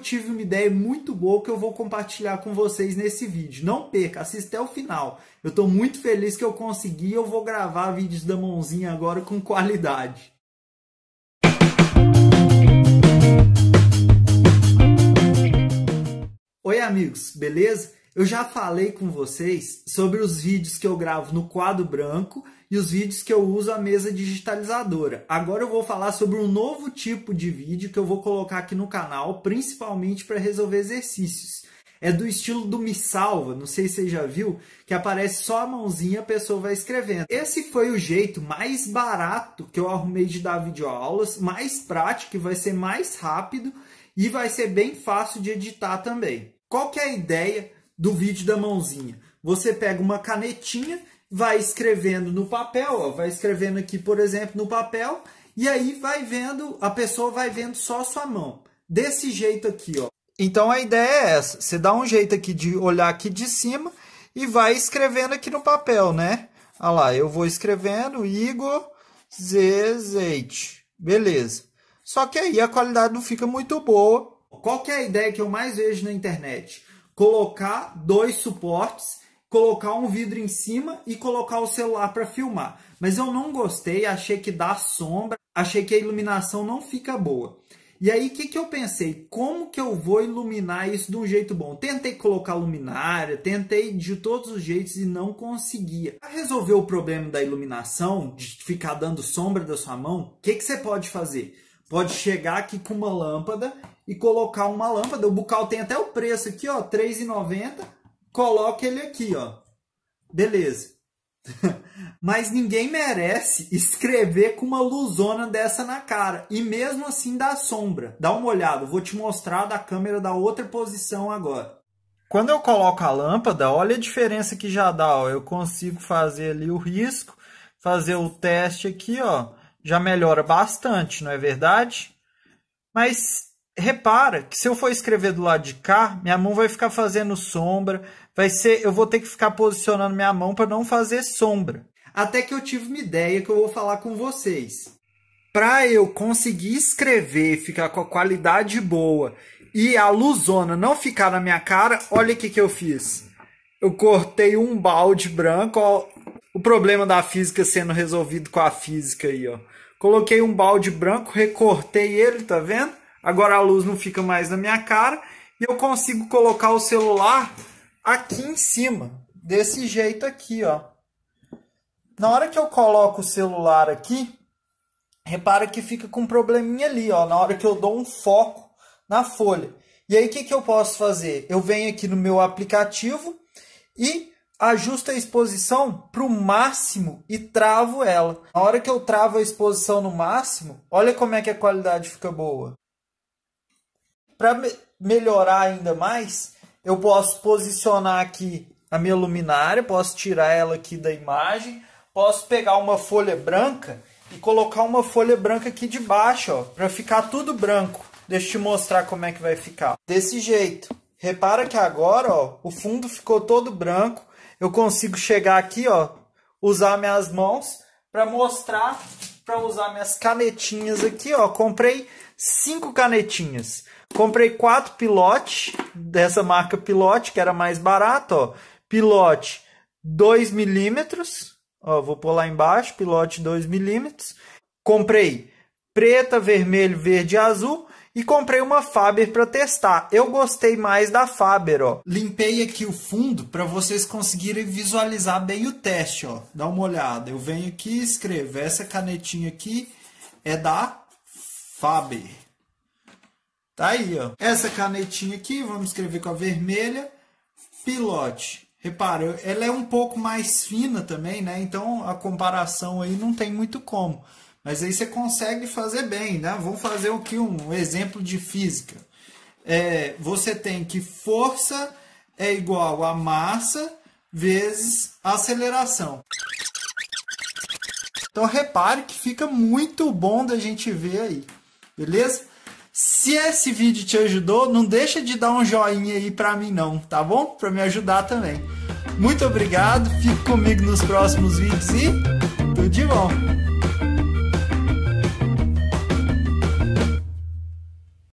tive uma ideia muito boa que eu vou compartilhar com vocês nesse vídeo. Não perca, assista até o final. Eu estou muito feliz que eu consegui eu vou gravar vídeos da mãozinha agora com qualidade. Oi amigos, beleza? Eu já falei com vocês sobre os vídeos que eu gravo no quadro branco e os vídeos que eu uso a mesa digitalizadora. Agora eu vou falar sobre um novo tipo de vídeo que eu vou colocar aqui no canal, principalmente para resolver exercícios. É do estilo do Me Salva, não sei se você já viu, que aparece só a mãozinha, a pessoa vai escrevendo. Esse foi o jeito mais barato que eu arrumei de dar videoaulas, mais prático, vai ser mais rápido e vai ser bem fácil de editar também. Qual que é a ideia do vídeo da mãozinha. Você pega uma canetinha, vai escrevendo no papel, ó, vai escrevendo aqui, por exemplo, no papel, e aí vai vendo, a pessoa vai vendo só a sua mão. Desse jeito aqui, ó. Então a ideia é essa, você dá um jeito aqui de olhar aqui de cima e vai escrevendo aqui no papel, né? Olha lá, eu vou escrevendo Igor Zezeite. Beleza. Só que aí a qualidade não fica muito boa. Qual é a ideia que eu mais vejo na internet? colocar dois suportes, colocar um vidro em cima e colocar o celular para filmar. Mas eu não gostei, achei que dá sombra, achei que a iluminação não fica boa. E aí, o que, que eu pensei? Como que eu vou iluminar isso de um jeito bom? Tentei colocar luminária, tentei de todos os jeitos e não conseguia. Para resolver o problema da iluminação, de ficar dando sombra da sua mão, o que, que você pode fazer? Pode chegar aqui com uma lâmpada e colocar uma lâmpada. O bucal tem até o preço aqui, ó, R$3,90. 3,90. Coloca ele aqui, ó. Beleza. Mas ninguém merece escrever com uma luzona dessa na cara. E mesmo assim dá sombra. Dá uma olhada, vou te mostrar da câmera da outra posição agora. Quando eu coloco a lâmpada, olha a diferença que já dá. Ó. Eu consigo fazer ali o risco, fazer o teste aqui, ó já melhora bastante, não é verdade? Mas repara que se eu for escrever do lado de cá, minha mão vai ficar fazendo sombra, vai ser, eu vou ter que ficar posicionando minha mão para não fazer sombra. Até que eu tive uma ideia que eu vou falar com vocês. Para eu conseguir escrever, ficar com a qualidade boa e a luzona não ficar na minha cara, olha o que, que eu fiz. Eu cortei um balde branco, ó, o problema da física sendo resolvido com a física aí, ó. Coloquei um balde branco, recortei ele, tá vendo? Agora a luz não fica mais na minha cara e eu consigo colocar o celular aqui em cima, desse jeito aqui, ó. Na hora que eu coloco o celular aqui, repara que fica com um probleminha ali, ó, na hora que eu dou um foco na folha. E aí o que, que eu posso fazer? Eu venho aqui no meu aplicativo e ajusto a exposição para o máximo e travo ela. Na hora que eu travo a exposição no máximo, olha como é que a qualidade fica boa. Para me melhorar ainda mais, eu posso posicionar aqui a minha luminária, posso tirar ela aqui da imagem, posso pegar uma folha branca e colocar uma folha branca aqui de baixo, para ficar tudo branco. Deixa eu te mostrar como é que vai ficar. Desse jeito. Repara que agora, ó, o fundo ficou todo branco, eu consigo chegar aqui, ó, usar minhas mãos para mostrar, para usar minhas canetinhas aqui, ó. Comprei cinco canetinhas. Comprei quatro pilote dessa marca Pilote, que era mais barato, ó. Pilote 2 milímetros, ó, vou pôr lá embaixo, pilote 2 milímetros. Comprei preta, vermelho, verde e azul e comprei uma Faber para testar. Eu gostei mais da Faber, ó. Limpei aqui o fundo para vocês conseguirem visualizar bem o teste, ó. Dá uma olhada. Eu venho aqui e escrevo. Essa canetinha aqui é da Faber. Tá aí, ó. Essa canetinha aqui, vamos escrever com a vermelha, pilote. Repara, ela é um pouco mais fina também, né? Então a comparação aí não tem muito como. Mas aí você consegue fazer bem, né? Vamos fazer aqui um exemplo de física. É, você tem que força é igual a massa vezes aceleração. Então repare que fica muito bom da gente ver aí, beleza? Se esse vídeo te ajudou, não deixa de dar um joinha aí para mim não, tá bom? Para me ajudar também. Muito obrigado, fique comigo nos próximos vídeos e tudo de bom!